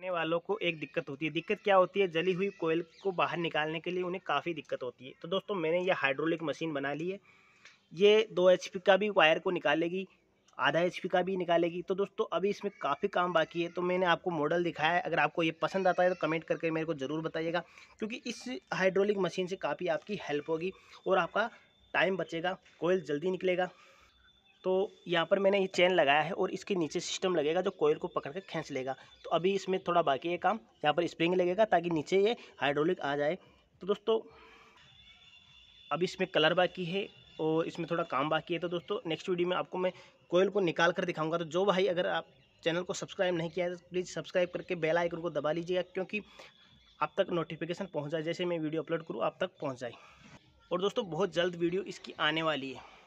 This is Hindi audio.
करने वालों को एक दिक्कत होती है दिक्कत क्या होती है जली हुई कोयल को बाहर निकालने के लिए उन्हें काफ़ी दिक्कत होती है तो दोस्तों मैंने ये हाइड्रोलिक मशीन बना ली है ये दो एच का भी वायर को निकालेगी आधा एच का भी निकालेगी तो दोस्तों अभी इसमें काफ़ी काम बाकी है तो मैंने आपको मॉडल दिखाया है अगर आपको ये पसंद आता है तो कमेंट करके मेरे को ज़रूर बताइएगा क्योंकि इस हाइड्रोलिक मशीन से काफ़ी आपकी हेल्प होगी और आपका टाइम बचेगा कोयल जल्दी निकलेगा तो यहाँ पर मैंने ये चैन लगाया है और इसके नीचे सिस्टम लगेगा जो कोयल को पकड़ कर खींच लेगा तो अभी इसमें थोड़ा बाकी है काम यहाँ पर स्प्रिंग लगेगा ताकि नीचे ये हाइड्रोलिक आ जाए तो दोस्तों अब इसमें कलर बाकी है और इसमें थोड़ा काम बाकी है तो दोस्तों नेक्स्ट वीडियो में आपको मैं कोयल को निकाल कर दिखाऊँगा तो जो भाई अगर आप चैनल को सब्सक्राइब नहीं किया है तो प्लीज़ सब्सक्राइब करके बेल आइकन को दबा लीजिएगा क्योंकि आप तक नोटिफिकेशन पहुँच जाए जैसे मैं वीडियो अपलोड करूँ आप तक पहुँच जाए और दोस्तों बहुत जल्द वीडियो इसकी आने वाली है